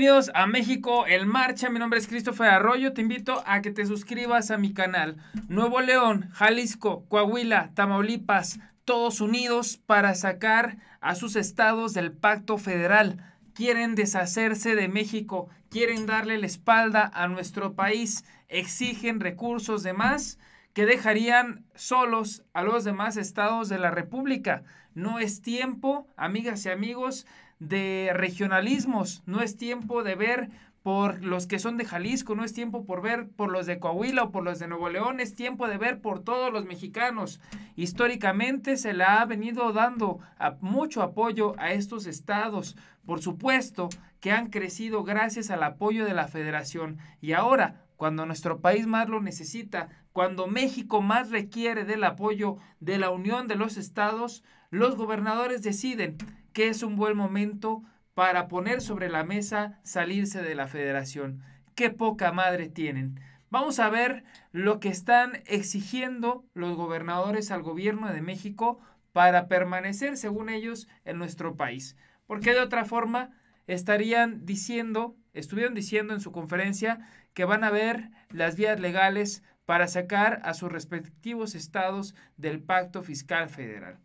Bienvenidos a México en Marcha. Mi nombre es Christopher Arroyo. Te invito a que te suscribas a mi canal. Nuevo León, Jalisco, Coahuila, Tamaulipas, todos unidos para sacar a sus estados del pacto federal. Quieren deshacerse de México, quieren darle la espalda a nuestro país, exigen recursos de más que dejarían solos a los demás estados de la República. No es tiempo, amigas y amigos, de regionalismos, no es tiempo de ver por los que son de Jalisco, no es tiempo por ver por los de Coahuila o por los de Nuevo León, es tiempo de ver por todos los mexicanos. Históricamente se le ha venido dando mucho apoyo a estos estados, por supuesto que han crecido gracias al apoyo de la federación y ahora cuando nuestro país más lo necesita, cuando México más requiere del apoyo de la unión de los estados, los gobernadores deciden que es un buen momento para poner sobre la mesa salirse de la federación. Qué poca madre tienen. Vamos a ver lo que están exigiendo los gobernadores al gobierno de México para permanecer, según ellos, en nuestro país. Porque de otra forma estarían diciendo, estuvieron diciendo en su conferencia que van a ver las vías legales para sacar a sus respectivos estados del pacto fiscal federal.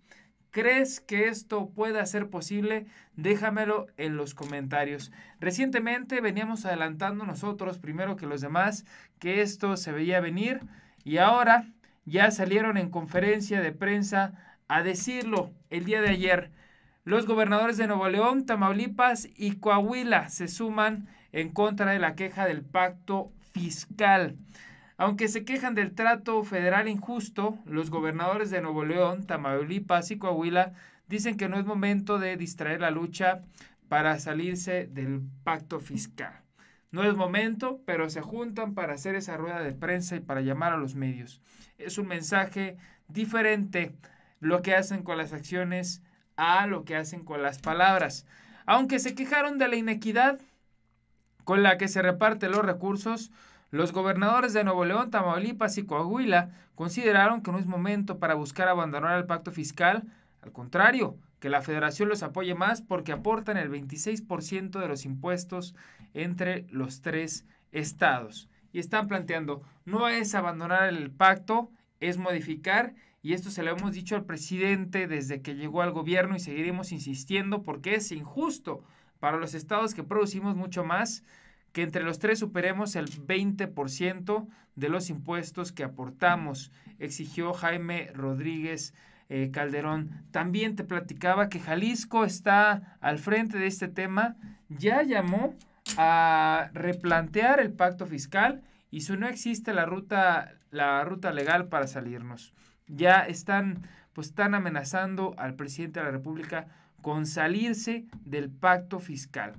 ¿Crees que esto pueda ser posible? Déjamelo en los comentarios. Recientemente veníamos adelantando nosotros, primero que los demás, que esto se veía venir y ahora ya salieron en conferencia de prensa a decirlo el día de ayer. Los gobernadores de Nuevo León, Tamaulipas y Coahuila se suman en contra de la queja del pacto fiscal. Aunque se quejan del trato federal injusto, los gobernadores de Nuevo León, Tamaulipas y Coahuila dicen que no es momento de distraer la lucha para salirse del pacto fiscal. No es momento, pero se juntan para hacer esa rueda de prensa y para llamar a los medios. Es un mensaje diferente lo que hacen con las acciones a lo que hacen con las palabras. Aunque se quejaron de la inequidad con la que se reparten los recursos, los gobernadores de Nuevo León, Tamaulipas y Coahuila consideraron que no es momento para buscar abandonar el pacto fiscal, al contrario, que la federación los apoye más porque aportan el 26% de los impuestos entre los tres estados. Y están planteando, no es abandonar el pacto, es modificar, y esto se lo hemos dicho al presidente desde que llegó al gobierno y seguiremos insistiendo porque es injusto para los estados que producimos mucho más que entre los tres superemos el 20% de los impuestos que aportamos, exigió Jaime Rodríguez eh, Calderón. También te platicaba que Jalisco está al frente de este tema, ya llamó a replantear el pacto fiscal y si no existe la ruta, la ruta legal para salirnos. Ya están, pues están amenazando al presidente de la República con salirse del pacto fiscal.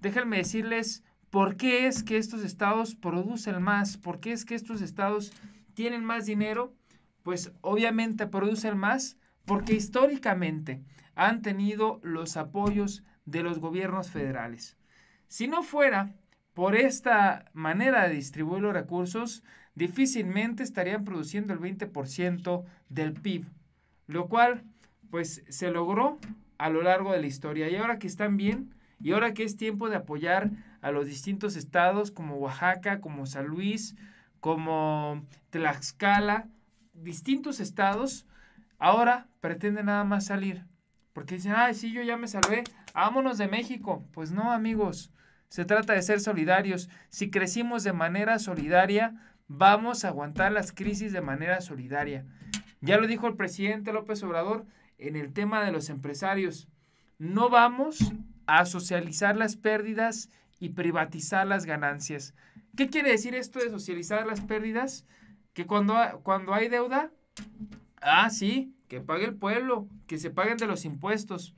Déjenme decirles ¿Por qué es que estos estados producen más? ¿Por qué es que estos estados tienen más dinero? Pues obviamente producen más porque históricamente han tenido los apoyos de los gobiernos federales. Si no fuera por esta manera de distribuir los recursos, difícilmente estarían produciendo el 20% del PIB, lo cual pues se logró a lo largo de la historia. Y ahora que están bien, y ahora que es tiempo de apoyar a los distintos estados como Oaxaca, como San Luis, como Tlaxcala, distintos estados, ahora pretenden nada más salir. Porque dicen, ah, sí, yo ya me salvé, vámonos de México. Pues no, amigos, se trata de ser solidarios. Si crecimos de manera solidaria, vamos a aguantar las crisis de manera solidaria. Ya lo dijo el presidente López Obrador en el tema de los empresarios. No vamos a socializar las pérdidas y privatizar las ganancias. ¿Qué quiere decir esto de socializar las pérdidas? Que cuando, cuando hay deuda, ah, sí, que pague el pueblo, que se paguen de los impuestos.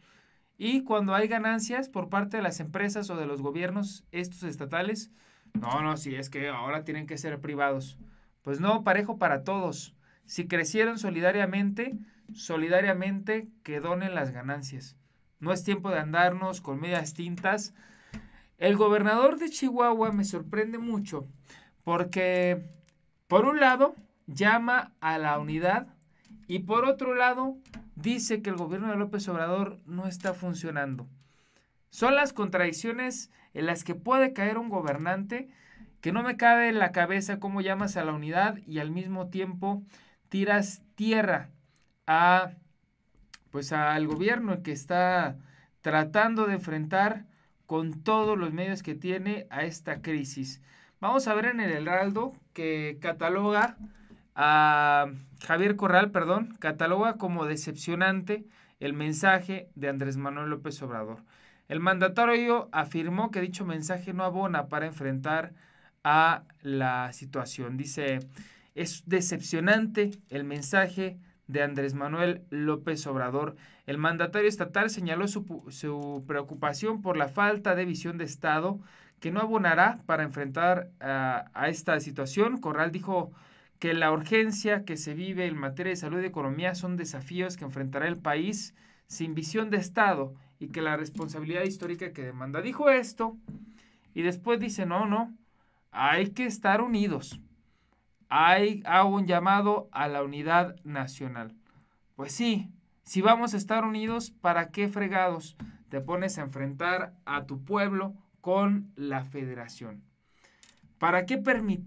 Y cuando hay ganancias por parte de las empresas o de los gobiernos, estos estatales, no, no, si es que ahora tienen que ser privados. Pues no, parejo para todos. Si crecieron solidariamente, solidariamente que donen las ganancias. No es tiempo de andarnos con medias tintas. El gobernador de Chihuahua me sorprende mucho porque, por un lado, llama a la unidad y por otro lado, dice que el gobierno de López Obrador no está funcionando. Son las contradicciones en las que puede caer un gobernante que no me cabe en la cabeza cómo llamas a la unidad y al mismo tiempo tiras tierra a pues al gobierno que está tratando de enfrentar con todos los medios que tiene a esta crisis. Vamos a ver en el Heraldo que cataloga a Javier Corral, perdón, cataloga como decepcionante el mensaje de Andrés Manuel López Obrador. El mandatario afirmó que dicho mensaje no abona para enfrentar a la situación. Dice, es decepcionante el mensaje de Andrés Manuel López Obrador. El mandatario estatal señaló su, preocupación por la falta de visión de Estado que no abonará para enfrentar a esta situación. Corral dijo que la urgencia que se vive en materia de salud y economía son desafíos que enfrentará el país sin visión de Estado y que la responsabilidad histórica que demanda. Dijo esto y después dice, no, no, hay que estar unidos. Hay hago un llamado a la unidad nacional. Pues sí, si vamos a estar unidos, ¿para qué fregados te pones a enfrentar a tu pueblo con la federación? ¿Para qué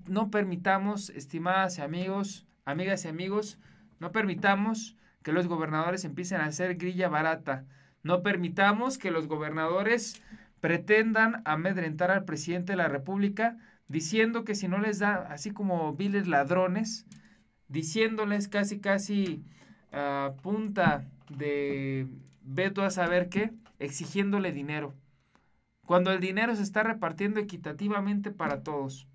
no permitamos, estimadas y amigos, amigas y amigos, no permitamos que los gobernadores empiecen a hacer grilla barata? No permitamos que los gobernadores pretendan amedrentar al presidente de la República diciendo que si no les da, así como viles ladrones, diciéndoles casi, casi a punta de veto a saber qué, exigiéndole dinero. Cuando el dinero se está repartiendo equitativamente para todos.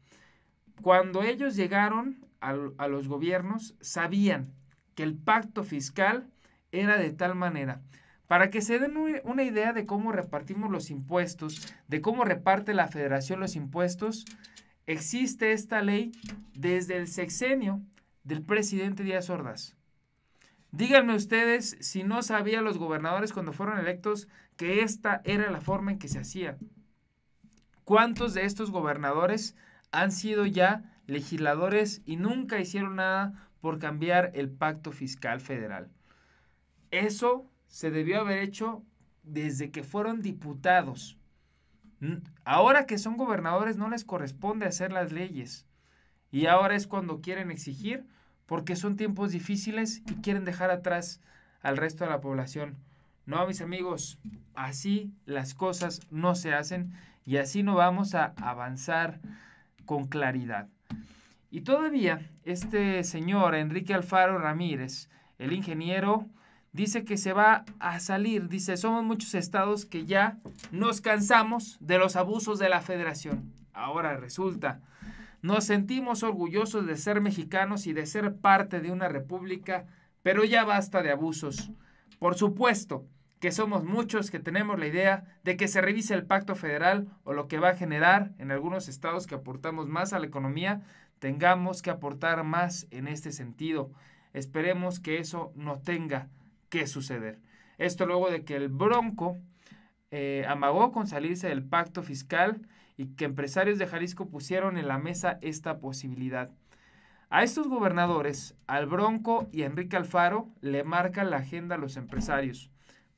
Cuando ellos llegaron a los gobiernos, sabían que el pacto fiscal era de tal manera para que se den una idea de cómo repartimos los impuestos, de cómo reparte la federación los impuestos, existe esta ley desde el sexenio del presidente Díaz Ordaz. Díganme ustedes si no sabían los gobernadores cuando fueron electos que esta era la forma en que se hacía. ¿Cuántos de estos gobernadores han sido ya legisladores y nunca hicieron nada por cambiar el pacto fiscal federal? Eso se debió haber hecho desde que fueron diputados. Ahora que son gobernadores no les corresponde hacer las leyes. Y ahora es cuando quieren exigir porque son tiempos difíciles y quieren dejar atrás al resto de la población. No, mis amigos, así las cosas no se hacen y así no vamos a avanzar con claridad. Y todavía este señor Enrique Alfaro Ramírez, el ingeniero dice que se va a salir. Dice, somos muchos estados que ya nos cansamos de los abusos de la federación. Ahora resulta, nos sentimos orgullosos de ser mexicanos y de ser parte de una república, pero ya basta de abusos. Por supuesto que somos muchos que tenemos la idea de que se revise el pacto federal o lo que va a generar en algunos estados que aportamos más a la economía, tengamos que aportar más en este sentido. Esperemos que eso no tenga qué suceder. Esto luego de que el Bronco eh, amagó con salirse del pacto fiscal y que empresarios de Jalisco pusieron en la mesa esta posibilidad. A estos gobernadores, al Bronco y a Enrique Alfaro, le marcan la agenda a los empresarios.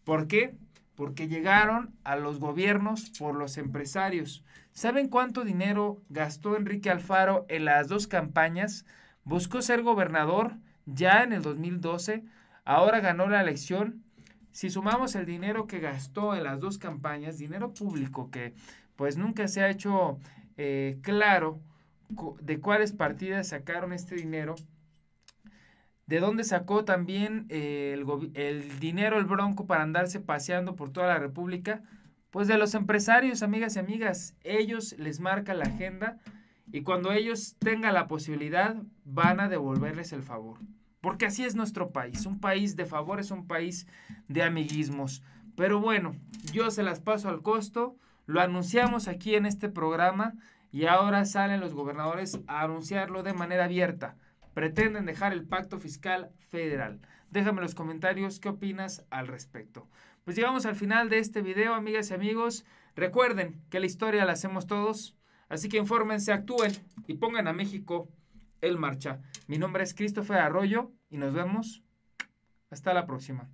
¿Por qué? Porque llegaron a los gobiernos por los empresarios. ¿Saben cuánto dinero gastó Enrique Alfaro en las dos campañas? Buscó ser gobernador ya en el 2012 Ahora ganó la elección. Si sumamos el dinero que gastó en las dos campañas, dinero público que pues nunca se ha hecho eh, claro de cuáles partidas sacaron este dinero, de dónde sacó también eh, el, el, dinero el Bronco para andarse paseando por toda la República, pues de los empresarios, amigas y amigas, ellos les marca la agenda y cuando ellos tengan la posibilidad van a devolverles el favor. Porque así es nuestro país, un país de favores, un país de amiguismos. Pero bueno, yo se las paso al costo, lo anunciamos aquí en este programa y ahora salen los gobernadores a anunciarlo de manera abierta. Pretenden dejar el pacto fiscal federal. Déjame en los comentarios qué opinas al respecto. Pues llegamos al final de este video, amigas y amigos. Recuerden que la historia la hacemos todos, así que infórmense, actúen y pongan a México en marcha. Mi nombre es Christopher Arroyo y nos vemos hasta la próxima.